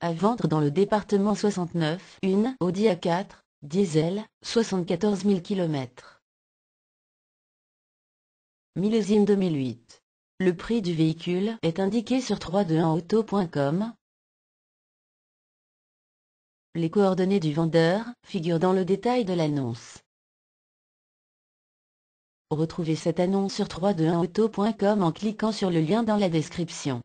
À vendre dans le département 69, une Audi A4, diesel, 74 000 km. Millésime 2008. Le prix du véhicule est indiqué sur 321auto.com. Les coordonnées du vendeur figurent dans le détail de l'annonce. Retrouvez cette annonce sur 321auto.com en cliquant sur le lien dans la description.